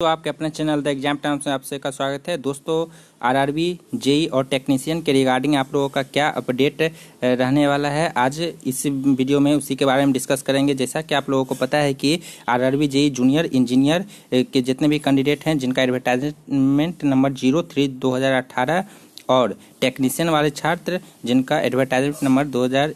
तो आपके अपने चैनल द एग्जाम टाइम्स में आपसे का स्वागत है दोस्तों आरआरबी जेई और टेक्नीशियन के रिगार्डिंग आप लोगों का क्या अपडेट रहने वाला है आज इस वीडियो में उसी के बारे में डिस्कस करेंगे जैसा कि आप लोगों को पता है कि आरआरबी जेई जूनियर इंजीनियर के जितने भी कैंडिडेट हैं जिनका एडवर्टाइजमेंट नंबर जीरो थ्री दो हज़ार और टेक्नीशियन वाले छात्र जिनका एडवर्टाइजमेंट नंबर दो हज़ार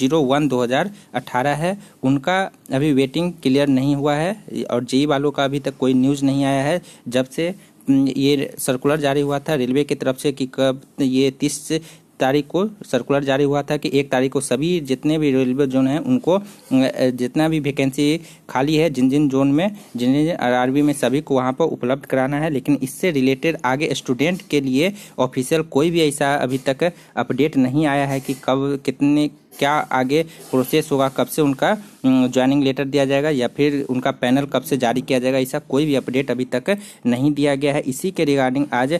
जीरो वन दो हज़ार अट्ठारह है उनका अभी वेटिंग क्लियर नहीं हुआ है और जेई वालों का अभी तक कोई न्यूज़ नहीं आया है जब से ये सर्कुलर जारी हुआ था रेलवे की तरफ से कि कब ये तीस तारीख को सर्कुलर जारी हुआ था कि एक तारीख को सभी जितने भी रेलवे जोन हैं उनको जितना भी वैकेंसी खाली है जिन जिन जोन में जिन जिन आर में सभी को वहाँ पर उपलब्ध कराना है लेकिन इससे रिलेटेड आगे स्टूडेंट के लिए ऑफिशियल कोई भी ऐसा अभी तक अपडेट नहीं आया है कि कब कितने क्या आगे प्रोसेस होगा कब से उनका ज्वाइनिंग लेटर दिया जाएगा या फिर उनका पैनल कब से जारी किया जाएगा ऐसा कोई भी अपडेट अभी तक नहीं दिया गया है इसी के रिगार्डिंग आज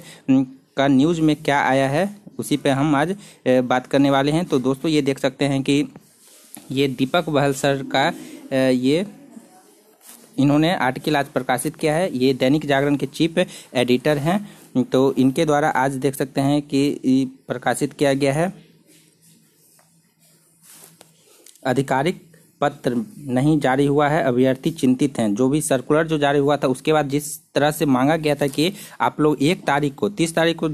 का न्यूज़ में क्या आया है उसी पे हम आज बात करने वाले हैं तो दोस्तों ये देख सकते हैं कि ये दीपक बहल सर का ये इन्होंने आर्टिकल आज प्रकाशित किया है ये दैनिक जागरण के चीफ एडिटर हैं तो इनके द्वारा आज देख सकते हैं कि प्रकाशित किया गया है आधिकारिक पत्र नहीं जारी हुआ है अभ्यर्थी चिंतित हैं जो भी सर्कुलर जो जारी हुआ था उसके बाद जिस तरह से मांगा गया था कि आप लोग एक तारीख को तीस तारीख को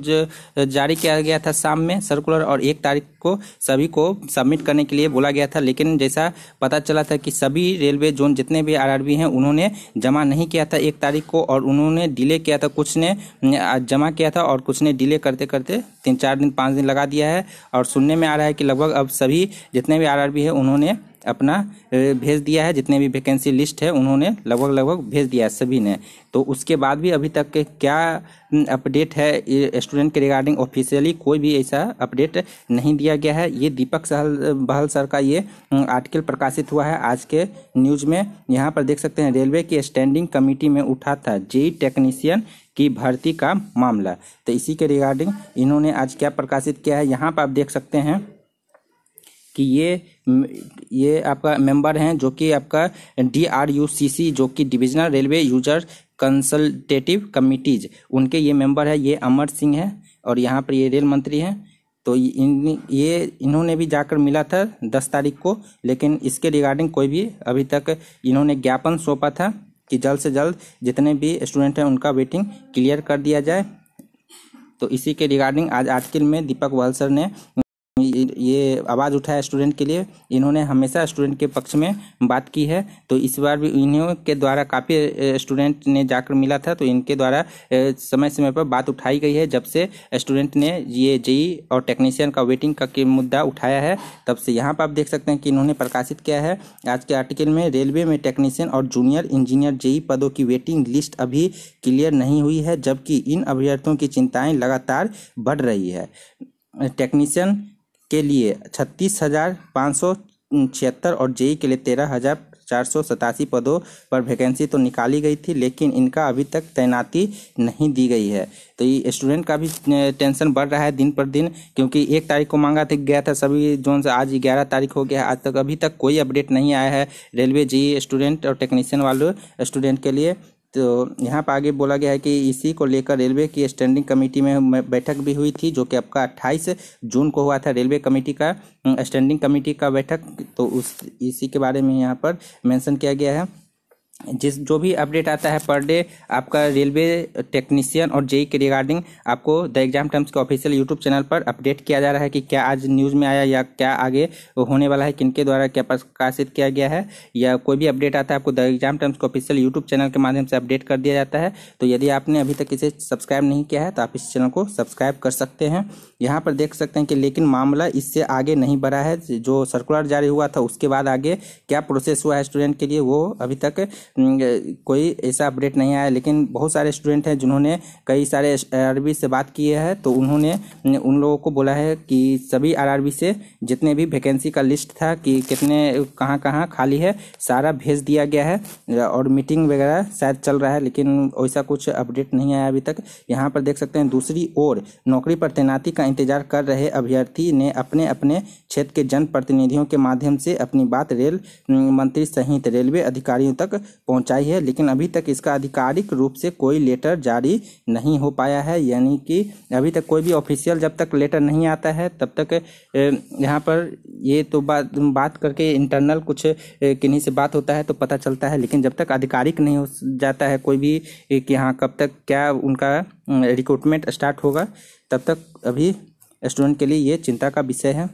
जारी किया गया था शाम में सर्कुलर और एक तारीख को सभी को सबमिट करने के लिए बोला गया था लेकिन जैसा पता चला था कि सभी रेलवे जोन जितने भी आर हैं उन्होंने जमा नहीं किया था एक तारीख को और उन्होंने डिले किया था कुछ ने जमा किया था और कुछ ने डिले करते करते तीन चार दिन पाँच दिन लगा दिया है और सुनने में आ रहा है कि लगभग अब सभी जितने भी आर है उन्होंने अपना भेज दिया है जितने भी वैकेंसी लिस्ट है उन्होंने लगभग लगभग भेज दिया है सभी ने तो उसके बाद भी अभी तक क्या अपडेट है स्टूडेंट के रिगार्डिंग ऑफिशियली कोई भी ऐसा अपडेट नहीं दिया गया है ये दीपक सहल बहल सर का ये आर्टिकल प्रकाशित हुआ है आज के न्यूज़ में यहाँ पर देख सकते हैं रेलवे की स्टैंडिंग कमेटी में उठा था जेई टेक्नीशियन की भर्ती का मामला तो इसी के रिगार्डिंग इन्होंने आज क्या प्रकाशित किया है यहाँ पर आप देख सकते हैं कि ये ये आपका मेंबर हैं जो कि आपका D R U C C जो कि divisional railway user consultative committees उनके ये मेंबर है ये अमर सिंह है और यहाँ पर ये रेल मंत्री हैं तो इन ये इन्होंने भी जाकर मिला था दस तारीख को लेकिन इसके रिगार्डिंग कोई भी अभी तक इन्होंने ज्ञापन सौंपा था कि जल्द से जल्द जितने भी स्टूडेंट हैं उनका वेटिंग क्लियर कर दिया जाए तो इसी के रिगार्डिंग आज आर्टिकल में दीपक सर ने ये आवाज़ उठाया स्टूडेंट के लिए इन्होंने हमेशा स्टूडेंट के पक्ष में बात की है तो इस बार भी इन्हों के द्वारा काफ़ी स्टूडेंट ने जाकर मिला था तो इनके द्वारा समय समय पर बात उठाई गई है जब से स्टूडेंट ने ये जेई और टेक्नीशियन का वेटिंग का के मुद्दा उठाया है तब से यहाँ पर आप देख सकते हैं कि इन्होंने प्रकाशित किया है आज के आर्टिकल में रेलवे में टेक्नीशियन और जूनियर इंजीनियर जेई पदों की वेटिंग लिस्ट अभी क्लियर नहीं हुई है जबकि इन अभ्यर्थियों की चिंताएँ लगातार बढ़ रही है टेक्नीशियन के लिए छत्तीस हज़ार पाँच सौ छिहत्तर और जेई के लिए तेरह हज़ार चार सौ सतासी पदों पर वैकेंसी तो निकाली गई थी लेकिन इनका अभी तक तैनाती नहीं दी गई है तो ये स्टूडेंट का भी टेंशन बढ़ रहा है दिन पर दिन क्योंकि एक तारीख को मांगा था गया था सभी जोन से आज ग्यारह तारीख हो गया है आज तक अभी तक कोई अपडेट नहीं आया है रेलवे जी स्टूडेंट और टेक्नीशियन वाले स्टूडेंट के लिए तो यहाँ पर आगे बोला गया है कि इसी को लेकर रेलवे की स्टैंडिंग कमेटी में बैठक भी हुई थी जो कि आपका 28 जून को हुआ था रेलवे कमेटी का स्टैंडिंग कमेटी का बैठक तो उस इसी के बारे में यहाँ पर मेंशन किया गया है जिस जो भी अपडेट आता है पर डे आपका रेलवे टेक्नीशियन और जेई के रिगार्डिंग आपको द एग्जाम टर्म्स के ऑफिशियल यूट्यूब चैनल पर अपडेट किया जा रहा है कि क्या आज न्यूज़ में आया या क्या आगे होने वाला है किनके द्वारा क्या प्रकाशित किया गया है या कोई भी अपडेट आता है आपको द एग्जाम टर्म्स के ऑफिशियल यूट्यूब चैनल के माध्यम से अपडेट कर दिया जाता है तो यदि आपने अभी तक इसे सब्सक्राइब नहीं किया है तो आप इस चैनल को सब्सक्राइब कर सकते हैं यहाँ पर देख सकते हैं कि लेकिन मामला इससे आगे नहीं बढ़ा है जो सर्कुलर जारी हुआ था उसके बाद आगे क्या प्रोसेस हुआ है स्टूडेंट के लिए वो अभी तक कोई ऐसा अपडेट नहीं आया लेकिन बहुत सारे स्टूडेंट हैं जिन्होंने कई सारे आर से बात किए हैं तो उन्होंने उन लोगों को बोला है कि सभी आर से जितने भी वैकेंसी का लिस्ट था कि कितने कहाँ कहाँ खाली है सारा भेज दिया गया है और मीटिंग वगैरह शायद चल रहा है लेकिन वैसा कुछ अपडेट नहीं आया अभी तक यहाँ पर देख सकते हैं दूसरी ओर नौकरी पर तैनाती का इंतजार कर रहे अभ्यर्थी ने अपने अपने क्षेत्र के जनप्रतिनिधियों के माध्यम से अपनी बात रेल मंत्री सहित रेलवे अधिकारियों तक पहुंचाई है लेकिन अभी तक इसका आधिकारिक रूप से कोई लेटर जारी नहीं हो पाया है यानी कि अभी तक कोई भी ऑफिशियल जब तक लेटर नहीं आता है तब तक यहाँ पर ये तो बात बात करके इंटरनल कुछ किन्हीं से बात होता है तो पता चलता है लेकिन जब तक आधिकारिक नहीं हो जाता है कोई भी कि हाँ कब तक क्या उनका रिक्रूटमेंट स्टार्ट होगा तब तक अभी स्टूडेंट के लिए ये चिंता का विषय है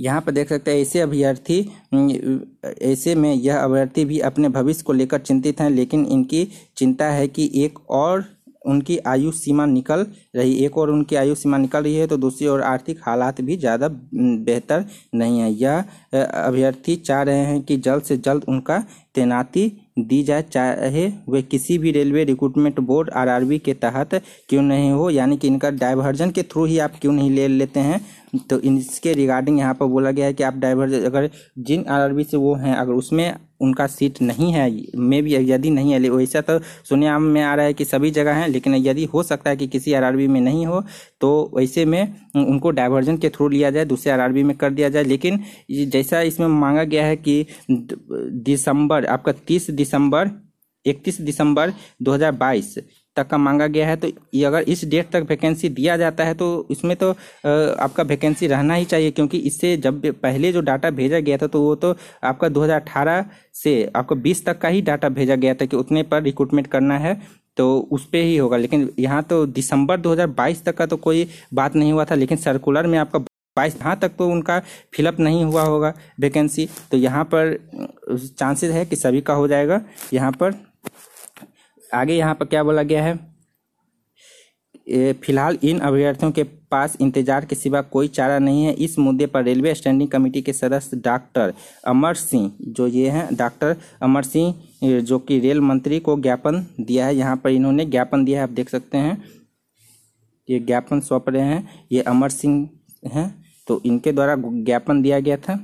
यहाँ पर देख सकते हैं ऐसे अभ्यर्थी ऐसे में यह अभ्यर्थी भी अपने भविष्य को लेकर चिंतित हैं लेकिन इनकी चिंता है कि एक और उनकी आयु सीमा निकल रही एक और उनकी आयु सीमा निकल रही है तो दूसरी ओर आर्थिक हालात भी ज़्यादा बेहतर नहीं है यह अभ्यर्थी चाह रहे हैं कि जल्द से जल्द उनका तैनाती दी जाए चाहे वे किसी भी रेलवे रिक्रूटमेंट बोर्ड आरआरबी के तहत क्यों नहीं हो यानी कि इनका डाइवर्जन के थ्रू ही आप क्यों नहीं ले लेते हैं तो इसके रिगार्डिंग यहाँ पर बोला गया है कि आप डाइवर्जन अगर जिन आरआरबी से वो हैं अगर उसमें उनका सीट नहीं है मे भी यदि नहीं है वैसा तो सुनने में आ रहा है कि सभी जगह हैं लेकिन यदि हो सकता है कि किसी आर में नहीं हो तो वैसे में उनको डाइवर्जन के थ्रू लिया जाए दूसरे आर में कर दिया जाए लेकिन जैसा इसमें मांगा गया है कि दिसंबर आपका तीस दिसंबर 31 दिसंबर 2022 तक का मांगा गया है तो ये अगर इस डेट तक वैकेंसी दिया जाता है तो इसमें तो आपका वैकेंसी रहना ही चाहिए क्योंकि इससे जब पहले जो डाटा भेजा गया था तो वो तो आपका 2018 से आपको 20 तक का ही डाटा भेजा गया था कि उतने पर रिक्रूटमेंट करना है तो उस पर ही होगा लेकिन यहाँ तो दिसंबर 2022 तक का तो कोई बात नहीं हुआ था लेकिन सर्कुलर में आपका बाईस यहाँ तक तो उनका फिलअप नहीं हुआ होगा वैकेंसी तो यहाँ पर चांसेस है कि सभी का हो जाएगा यहाँ पर आगे यहाँ पर क्या बोला गया है फिलहाल इन अभ्यर्थियों के पास इंतजार के सिवा कोई चारा नहीं है इस मुद्दे पर रेलवे स्टैंडिंग कमेटी के सदस्य डॉक्टर अमर सिंह जो ये हैं डॉक्टर अमर सिंह जो कि रेल मंत्री को ज्ञापन दिया है यहाँ पर इन्होंने ज्ञापन दिया है आप देख सकते हैं ये ज्ञापन सौंप रहे हैं ये अमर सिंह हैं तो इनके द्वारा ज्ञापन दिया गया था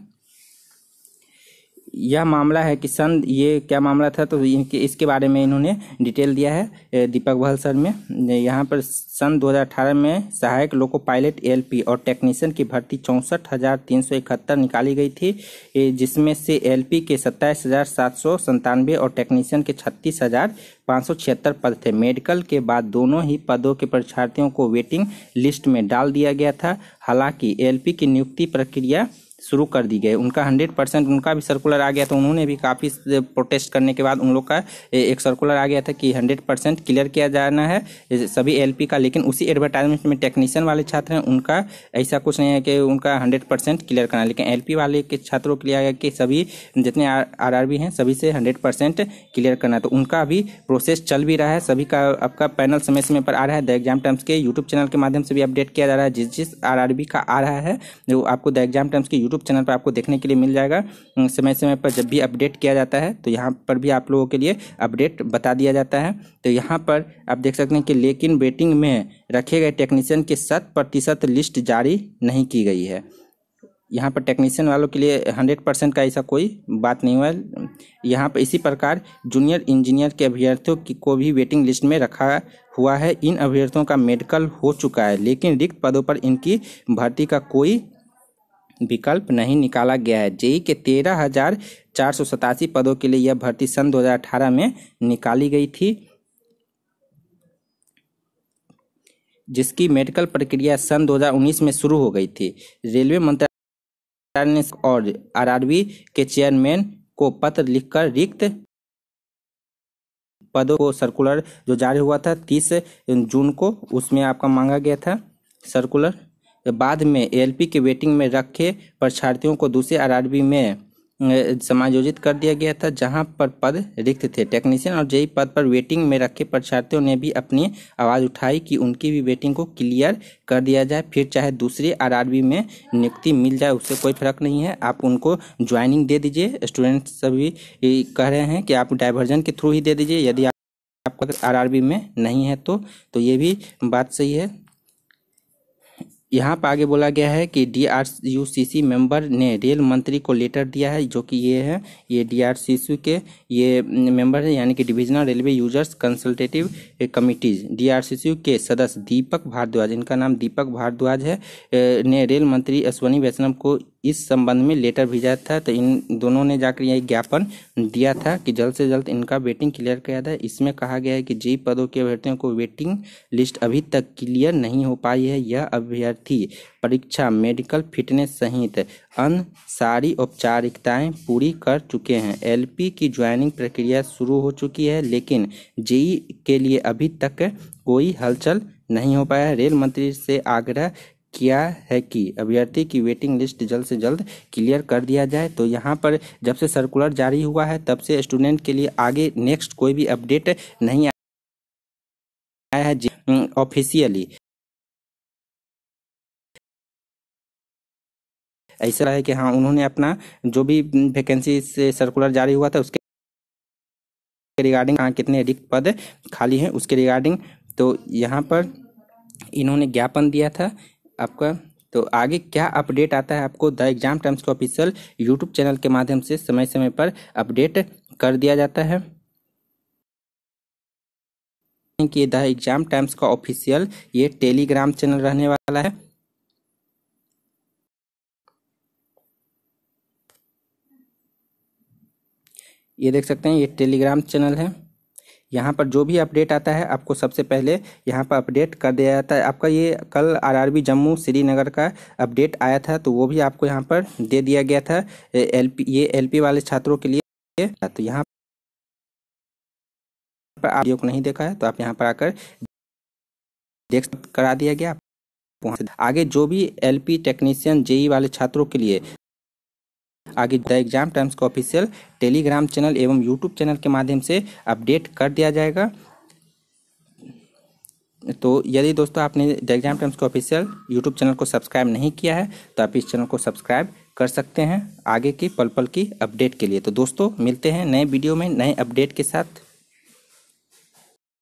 यह मामला है कि सन ये क्या मामला था तो इसके बारे में इन्होंने डिटेल दिया है दीपक भल सर में यहाँ पर सन 2018 में सहायक लोको पायलट एलपी और टेक्नीशियन की भर्ती चौंसठ हज़ार तीन सौ इकहत्तर निकाली गई थी जिसमें से एलपी के सत्ताईस हज़ार सात सौ संतानवे और टेक्नीशियन के छत्तीस हज़ार पाँच सौ छिहत्तर पद थे मेडिकल के बाद दोनों ही पदों के परीक्षार्थियों को वेटिंग लिस्ट में डाल दिया गया था हालांकि एलपी की नियुक्ति प्रक्रिया शुरू कर दी गई उनका हंड्रेड परसेंट उनका भी सर्कुलर आ गया था उन्होंने भी काफ़ी प्रोटेस्ट करने के बाद उन लोग का एक सर्कुलर आ गया था कि हंड्रेड परसेंट क्लियर किया जाना है सभी एल का लेकिन उसी एडवर्टाइजमेंट में टेक्नीशियन वाले छात्र हैं उनका ऐसा कुछ नहीं है कि उनका हंड्रेड परसेंट क्लियर करना लेकिन एल वाले के छात्रों के लिए आया कि सभी जितने आर आर हैं सभी से हंड्रेड परसेंट क्लियर करना तो उनका भी प्रोसेस चल भी रहा है सभी का आपका पैनल समय समय पर आ रहा है द एग्जाम टाइम्स के यूट्यूब चैनल के माध्यम से भी अपडेट किया जा रहा है जिस जिस आर का आ रहा है जो आपको द एग्जाम टाइम्स के यूट्यूब यूट्यूब चैनल पर आपको देखने के लिए मिल जाएगा समय समय पर जब भी अपडेट किया जाता है तो यहाँ पर भी आप लोगों के लिए अपडेट बता दिया जाता है तो यहाँ पर आप देख सकते हैं कि लेकिन वेटिंग में रखे गए टेक्नीशियन की शत प्रतिशत लिस्ट जारी नहीं की गई है यहाँ पर टेक्नीशियन वालों के लिए हंड्रेड परसेंट का ऐसा कोई बात नहीं हुआ है यहाँ पर इसी प्रकार जूनियर इंजीनियर के अभ्यर्थियों की को भी वेटिंग लिस्ट में रखा हुआ है इन अभ्यर्थियों का मेडिकल हो चुका है लेकिन रिक्त पदों पर इनकी भर्ती का कोई विकल्प नहीं निकाला गया है जेई के तेरह हजार चार सौ सतासी पदों के लिए यह भर्ती सन दो हजार अठारह में निकाली गई थी जिसकी मेडिकल प्रक्रिया सन 2019 में शुरू हो गई थी रेलवे मंत्रालय और आरआरबी के चेयरमैन को पत्र लिखकर रिक्त पदों को सर्कुलर जो जारी हुआ था तीस जून को उसमें आपका मांगा गया था सर्कुलर बाद में ए के वेटिंग में रखे परीक्षार्थियों को दूसरे आर में समायोजित कर दिया गया था जहां पर पद रिक्त थे टेक्नीशियन और जेई पद पर वेटिंग में रखे परीक्षार्थियों ने भी अपनी आवाज़ उठाई कि उनकी भी वेटिंग को क्लियर कर दिया जाए फिर चाहे दूसरे आर में नियुक्ति मिल जाए उससे कोई फर्क नहीं है आप उनको ज्वाइनिंग दे दीजिए स्टूडेंट सभी कह रहे हैं कि आप डाइवर्जन के थ्रू ही दे दीजिए यदि आपका आर में नहीं है तो तो ये भी बात सही है यहाँ पर आगे बोला गया है कि D R U C C member ने रेल मंत्री को लेटर दिया है जो कि ये है ये डी आर सी सी के ये मेंबर है यानी कि divisional railway users consultative committees D R C C के सदस्य दीपक भारद्वाज इनका नाम दीपक भारद्वाज है ने रेल मंत्री अश्वनी वैष्णव को इस संबंध में लेटर भेजा था तो इन दोनों ने जाकर यह ज्ञापन दिया था कि जल्द से जल्द इनका वेटिंग क्लियर किया था इसमें कहा गया है कि जी पदों के अभ्यर्थियों को वेटिंग लिस्ट अभी तक क्लियर नहीं हो पाई है यह अभ्यर्थी भर्ती परीक्षा मेडिकल फिटनेस सहित अन्य सारी औपचारिकताएं पूरी कर चुके हैं एलपी की ज्वाइनिंग प्रक्रिया शुरू हो चुकी है लेकिन जेई के लिए अभी तक कोई हलचल नहीं हो पाया रेल मंत्री से आग्रह किया है कि अभ्यर्थी की वेटिंग लिस्ट जल्द से जल्द क्लियर कर दिया जाए तो यहाँ पर जब से सर्कुलर जारी हुआ है तब से स्टूडेंट के लिए आगे नेक्स्ट कोई भी अपडेट नहीं आया है ऑफिशियली ऐसा रहे कि हाँ उन्होंने अपना जो भी वैकेंसी से सर्कुलर जारी हुआ था उसके रिगार्डिंग हाँ कितने रिक्त पद खाली हैं उसके रिगार्डिंग तो यहाँ पर इन्होंने ज्ञापन दिया था आपका तो आगे क्या अपडेट आता है आपको द एग्जाम टाइम्स के ऑफिशियल यूट्यूब चैनल के माध्यम से समय समय पर अपडेट कर दिया जाता है कि द एग्जाम टाइम्स का ऑफिशियल ये टेलीग्राम चैनल रहने वाला है ये देख सकते हैं ये टेलीग्राम चैनल है यहाँ पर जो भी अपडेट आता है आपको सबसे पहले यहाँ पर अपडेट कर दिया जाता है आपका ये कल आरआरबी जम्मू श्रीनगर का अपडेट आया था तो वो भी आपको यहाँ पर दे दिया गया था एलपी ये एलपी वाले छात्रों के लिए तो यहाँ पर आप नहीं देखा है तो आप यहाँ पर आकर देख करा दिया गया आगे जो भी एल पी टेक्नीशियन जेई वाले छात्रों के लिए आगे द एग्जाम टाइम्स का ऑफिशियल टेलीग्राम चैनल एवं यूट्यूब चैनल के माध्यम से अपडेट कर दिया जाएगा तो यदि दोस्तों आपने द एग्जाम टाइम्स का ऑफिशियल यूट्यूब चैनल को सब्सक्राइब नहीं किया है तो आप इस चैनल को सब्सक्राइब कर सकते हैं आगे की पल पल की अपडेट के लिए तो दोस्तों मिलते हैं नए वीडियो में नए अपडेट के साथ